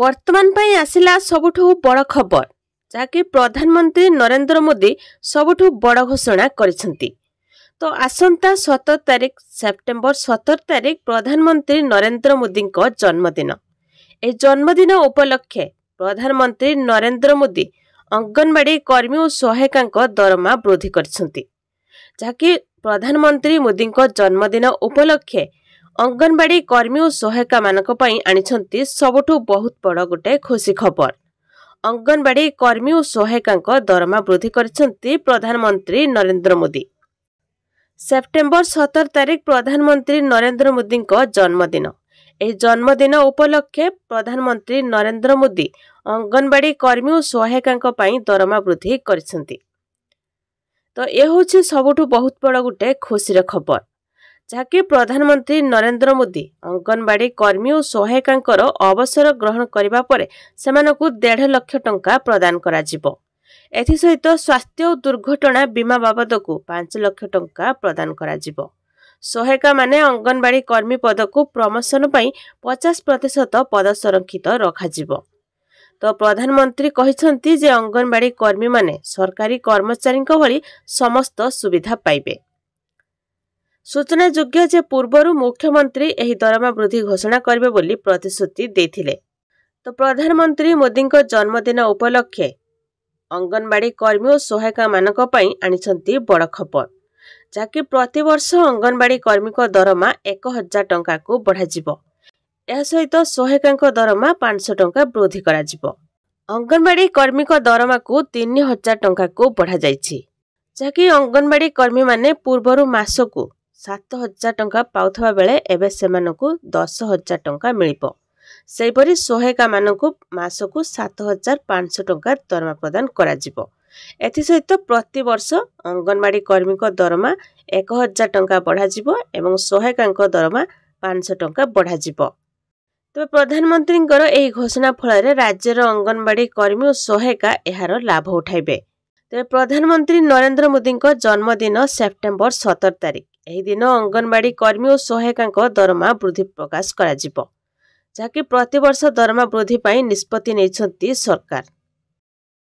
ବର୍ତ୍ତମାନ ପାଇଁ ଆସିଲା ସବୁଠୁ ବଡ଼ ଖବର ଯାହାକି ପ୍ରଧାନମନ୍ତ୍ରୀ ନରେନ୍ଦ୍ର ମୋଦି ସବୁଠୁ ବଡ଼ ଘୋଷଣା କରିଛନ୍ତି ତ ଆସନ୍ତା ସତର ତାରିଖ ସେପ୍ଟେମ୍ବର ସତର ତାରିଖ ପ୍ରଧାନମନ୍ତ୍ରୀ ନରେନ୍ଦ୍ର ମୋଦିଙ୍କ ଜନ୍ମଦିନ ଏହି ଜନ୍ମଦିନ ଉପଲକ୍ଷେ ପ୍ରଧାନମନ୍ତ୍ରୀ ନରେନ୍ଦ୍ର ମୋଦି ଅଙ୍ଗନବାଡ଼ି କର୍ମୀ ଓ ସହାୟିକାଙ୍କ ଦରମା ବୃଦ୍ଧି କରିଛନ୍ତି ଯାହାକି ପ୍ରଧାନମନ୍ତ୍ରୀ ମୋଦିଙ୍କ ଜନ୍ମଦିନ ଉପଲକ୍ଷେ ଅଙ୍ଗନବାଡ଼ି କର୍ମୀ ଓ ସହାୟିକାମାନଙ୍କ ପାଇଁ ଆଣିଛନ୍ତି ସବୁଠୁ ବହୁତ ବଡ଼ ଗୋଟିଏ ଖୁସି ଖବର ଅଙ୍ଗନବାଡ଼ି କର୍ମୀ ଓ ସହାୟିକାଙ୍କ ଦରମା ବୃଦ୍ଧି କରିଛନ୍ତି ପ୍ରଧାନମନ୍ତ୍ରୀ ନରେନ୍ଦ୍ର ମୋଦି ସେପ୍ଟେମ୍ବର ସତର ତାରିଖ ପ୍ରଧାନମନ୍ତ୍ରୀ ନରେନ୍ଦ୍ର ମୋଦିଙ୍କ ଜନ୍ମଦିନ ଏହି ଜନ୍ମଦିନ ଉପଲକ୍ଷେ ପ୍ରଧାନମନ୍ତ୍ରୀ ନରେନ୍ଦ୍ର ମୋଦି ଅଙ୍ଗନବାଡ଼ି କର୍ମୀ ଓ ସହାୟିକାଙ୍କ ପାଇଁ ଦରମା ବୃଦ୍ଧି କରିଛନ୍ତି ତ ଏ ହେଉଛି ସବୁଠୁ ବହୁତ ବଡ଼ ଗୋଟିଏ ଖୁସିର ଖବର ଯାହାକି ପ୍ରଧାନମନ୍ତ୍ରୀ ନରେନ୍ଦ୍ର ମୋଦି ଅଙ୍ଗନବାଡି କର୍ମୀ ଓ ସହାୟିକାଙ୍କର ଅବସର ଗ୍ରହଣ କରିବା ପରେ ସେମାନଙ୍କୁ ଦେଢ଼ ଲକ୍ଷ ଟଙ୍କା ପ୍ରଦାନ କରାଯିବ ଏଥିସହିତ ସ୍ୱାସ୍ଥ୍ୟ ଓ ଦୁର୍ଘଟଣା ବୀମା ବାବଦକୁ ପାଞ୍ଚ ଲକ୍ଷ ଟଙ୍କା ପ୍ରଦାନ କରାଯିବ ସହାୟିକାମାନେ ଅଙ୍ଗନବାଡି କର୍ମୀ ପଦକୁ ପ୍ରମୋସନ ପାଇଁ ପଚାଶ ପ୍ରତିଶତ ପଦ ସଂରକ୍ଷିତ ରଖାଯିବ ତ ପ୍ରଧାନମନ୍ତ୍ରୀ କହିଛନ୍ତି ଯେ ଅଙ୍ଗନବାଡି କର୍ମୀମାନେ ସରକାରୀ କର୍ମଚାରୀଙ୍କ ଭଳି ସମସ୍ତ ସୁବିଧା ପାଇବେ ସୂଚନାଯୋଗ୍ୟ ଯେ ପୂର୍ବରୁ ମୁଖ୍ୟମନ୍ତ୍ରୀ ଏହି ଦରମା ବୃଦ୍ଧି ଘୋଷଣା କରିବେ ବୋଲି ପ୍ରତିଶ୍ରୁତି ଦେଇଥିଲେ ତ ପ୍ରଧାନମନ୍ତ୍ରୀ ମୋଦିଙ୍କ ଜନ୍ମଦିନ ଉପଲକ୍ଷେ ଅଙ୍ଗନବାଡ଼ି କର୍ମୀ ଓ ସହାୟିକାମାନଙ୍କ ପାଇଁ ଆଣିଛନ୍ତି ବଡ଼ ଖବର ଯାହାକି ପ୍ରତିବର୍ଷ ଅଙ୍ଗନବାଡ଼ି କର୍ମୀଙ୍କ ଦରମା ଏକ ହଜାର ଟଙ୍କାକୁ ବଢ଼ାଯିବ ଏହା ସହିତ ସହାୟିକାଙ୍କ ଦରମା ପାଞ୍ଚଶହ ଟଙ୍କା ବୃଦ୍ଧି କରାଯିବ ଅଙ୍ଗନବାଡ଼ି କର୍ମୀଙ୍କ ଦରମାକୁ ତିନି ହଜାର ଟଙ୍କାକୁ ବଢ଼ାଯାଇଛି ଯାହାକି ଅଙ୍ଗନବାଡ଼ି କର୍ମୀମାନେ ପୂର୍ବରୁ ମାସକୁ ସାତ ହଜାର ଟଙ୍କା ପାଉଥିବା ବେଳେ ଏବେ ସେମାନଙ୍କୁ ଦଶ ହଜାର ଟଙ୍କା ମିଳିବ ସେହିପରି ସହାୟିକାମାନଙ୍କୁ ମାସକୁ ସାତ ହଜାର ପାଞ୍ଚଶହ ଟଙ୍କା ଦରମା ପ୍ରଦାନ କରାଯିବ ଏଥିସହିତ ପ୍ରତିବର୍ଷ ଅଙ୍ଗନବାଡ଼ି କର୍ମୀଙ୍କ ଦରମା ଏକ ହଜାର ଟଙ୍କା ବଢ଼ାଯିବ ଏବଂ ସହାୟିକାଙ୍କ ଦରମା ପାଞ୍ଚଶହ ଟଙ୍କା ବଢ଼ାଯିବ ତେବେ ପ୍ରଧାନମନ୍ତ୍ରୀଙ୍କର ଏହି ଘୋଷଣା ଫଳରେ ରାଜ୍ୟର ଅଙ୍ଗନବାଡ଼ି କର୍ମୀ ଓ ସହାୟିକା ଏହାର ଲାଭ ଉଠାଇବେ ତେବେ ପ୍ରଧାନମନ୍ତ୍ରୀ ନରେନ୍ଦ୍ର ମୋଦିଙ୍କ ଜନ୍ମଦିନ ସେପ୍ଟେମ୍ବର ସତର ତାରିଖ ଏହି ଦିନ ଅଙ୍ଗନବାଡ଼ି କର୍ମୀ ଓ ସହାୟିକାଙ୍କ ଦରମା ବୃଦ୍ଧି ପ୍ରକାଶ କରାଯିବ ଯାହାକି ପ୍ରତିବର୍ଷ ଦରମା ବୃଦ୍ଧି ପାଇଁ ନିଷ୍ପତ୍ତି ନେଇଛନ୍ତି ସରକାର